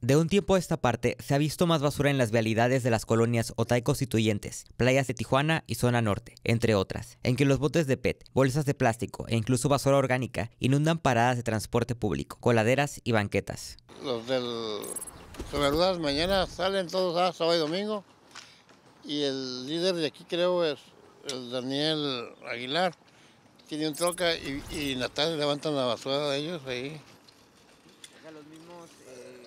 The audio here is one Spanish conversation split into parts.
De un tiempo a esta parte, se ha visto más basura en las vialidades de las colonias Otay Constituyentes, playas de Tijuana y Zona Norte, entre otras, en que los botes de PET, bolsas de plástico e incluso basura orgánica inundan paradas de transporte público, coladeras y banquetas. Los del Soberudas mañana salen todos a ah, sábado y domingo y el líder de aquí creo es el Daniel Aguilar, tiene un troca y, y tarde levantan la basura de ellos ahí. los mismos... Eh,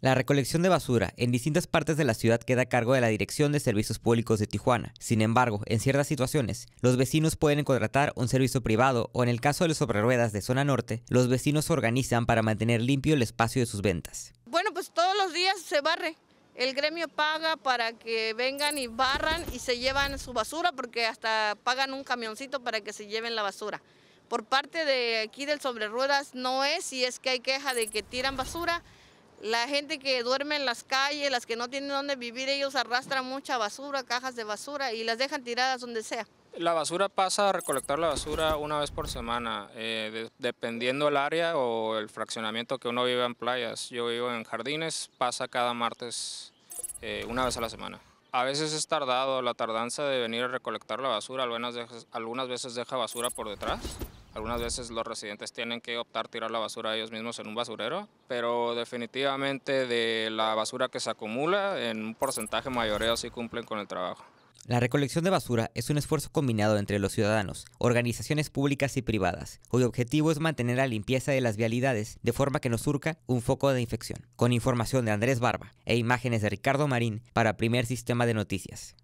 la recolección de basura en distintas partes de la ciudad queda a cargo de la Dirección de Servicios Públicos de Tijuana. Sin embargo, en ciertas situaciones, los vecinos pueden contratar un servicio privado o en el caso de los sobreruedas de zona norte, los vecinos se organizan para mantener limpio el espacio de sus ventas. Bueno, pues todos los días se barre. El gremio paga para que vengan y barran y se llevan su basura porque hasta pagan un camioncito para que se lleven la basura por parte de aquí del Sobre Ruedas no es, y es que hay queja de que tiran basura. La gente que duerme en las calles, las que no tienen dónde vivir, ellos arrastran mucha basura, cajas de basura y las dejan tiradas donde sea. La basura pasa a recolectar la basura una vez por semana, eh, dependiendo el área o el fraccionamiento que uno vive en playas. Yo vivo en jardines, pasa cada martes eh, una vez a la semana. A veces es tardado la tardanza de venir a recolectar la basura, algunas veces deja basura por detrás. Algunas veces los residentes tienen que optar tirar la basura ellos mismos en un basurero, pero definitivamente de la basura que se acumula, en un porcentaje mayoreo sí cumplen con el trabajo. La recolección de basura es un esfuerzo combinado entre los ciudadanos, organizaciones públicas y privadas, cuyo objetivo es mantener la limpieza de las vialidades de forma que no surca un foco de infección. Con información de Andrés Barba e imágenes de Ricardo Marín para Primer Sistema de Noticias.